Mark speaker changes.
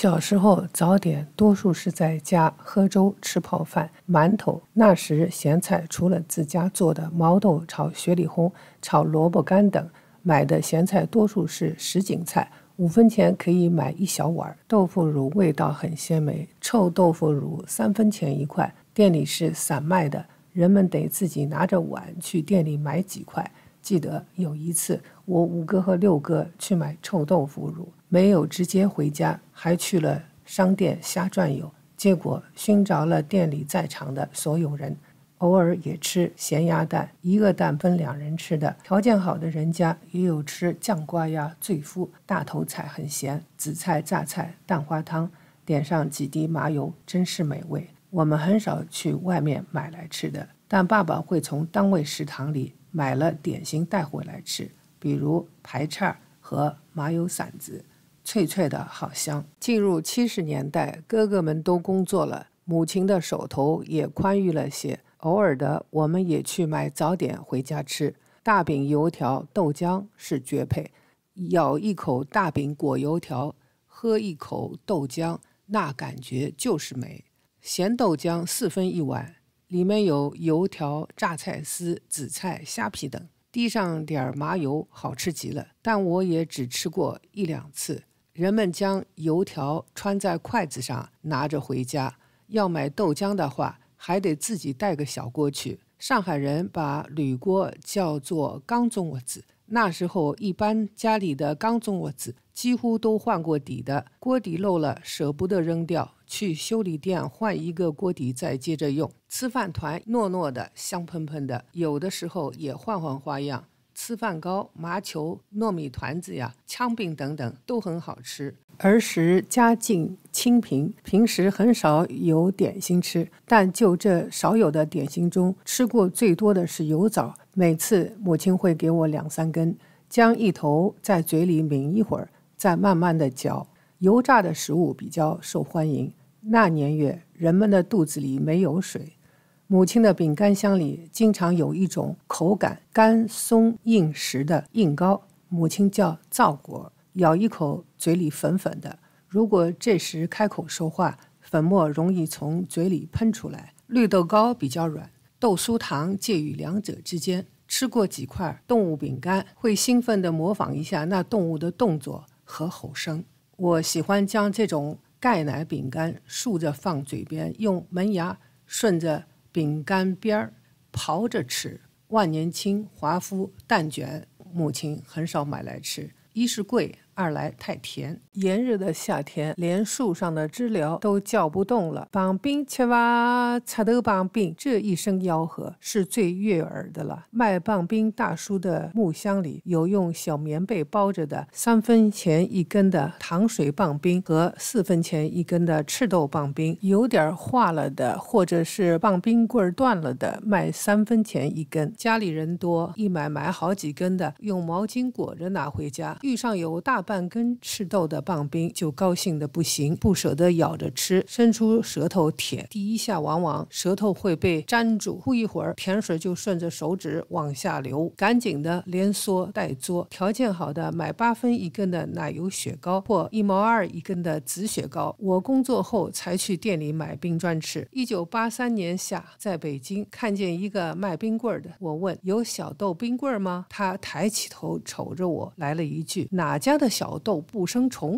Speaker 1: 小时候早点多数是在家喝粥、吃泡饭、馒头。那时咸菜除了自家做的毛豆炒雪里红、炒萝卜干等，买的咸菜多数是什锦菜，五分钱可以买一小碗。豆腐乳味道很鲜美，臭豆腐乳三分钱一块，店里是散卖的，人们得自己拿着碗去店里买几块。记得有一次，我五哥和六哥去买臭豆腐乳，没有直接回家，还去了商店瞎转悠，结果熏着了店里在场的所有人。偶尔也吃咸鸭蛋，一个蛋分两人吃。的条件好的人家也有吃酱瓜呀、醉夫、大头菜很咸、紫菜、榨菜、蛋花汤，点上几滴麻油，真是美味。我们很少去外面买来吃的，但爸爸会从单位食堂里。买了点心带回来吃，比如排叉和麻油馓子，脆脆的好香。进入七十年代，哥哥们都工作了，母亲的手头也宽裕了些，偶尔的我们也去买早点回家吃，大饼、油条、豆浆是绝配。咬一口大饼裹油条，喝一口豆浆，那感觉就是美。咸豆浆四分一碗。里面有油条、榨菜丝、紫菜、虾皮等，滴上点麻油，好吃极了。但我也只吃过一两次。人们将油条穿在筷子上，拿着回家。要买豆浆的话，还得自己带个小锅去。上海人把铝锅叫做钢中物子”。那时候，一般家里的钢种锅子几乎都换过底的锅底漏了，舍不得扔掉，去修理店换一个锅底，再接着用。吃饭团糯糯的，香喷喷的，有的时候也换换花样。粢饭糕、麻球、糯米团子呀、枪饼等等，都很好吃。儿时家境清贫，平时很少有点心吃，但就这少有的点心中，吃过最多的是油枣。每次母亲会给我两三根，将一头在嘴里抿一会儿，再慢慢的嚼。油炸的食物比较受欢迎。那年月，人们的肚子里没有水。母亲的饼干箱里经常有一种口感干松硬实的硬糕，母亲叫皂果，咬一口嘴里粉粉的。如果这时开口说话，粉末容易从嘴里喷出来。绿豆糕比较软，豆酥糖介于两者之间。吃过几块动物饼干，会兴奋地模仿一下那动物的动作和吼声。我喜欢将这种钙奶饼干竖着放嘴边，用门牙顺着。饼干边儿刨着吃，万年青华夫蛋卷，母亲很少买来吃，一是贵。二来太甜，炎热的夏天，连树上的知了都叫不动了。棒冰吃哇，插豆棒冰，这一声吆喝是最悦耳的了。卖棒冰大叔的木箱里有用小棉被包着的三分钱一根的糖水棒冰和四分钱一根的赤豆棒冰，有点化了的或者是棒冰棍断了的卖三分钱一根。家里人多，一买买好几根的，用毛巾裹着拿回家。遇上有大半根赤豆的棒冰就高兴的不行，不舍得咬着吃，伸出舌头舔，第一下往往舌头会被粘住，不一会儿甜水就顺着手指往下流，赶紧的连缩带嘬。条件好的买八分一根的奶油雪糕或一毛二一根的紫雪糕。我工作后才去店里买冰砖吃。一九八三年夏，在北京看见一个卖冰棍的，我问：“有小豆冰棍吗？”他抬起头瞅着我，来了一句：“哪家的？”小豆不生虫。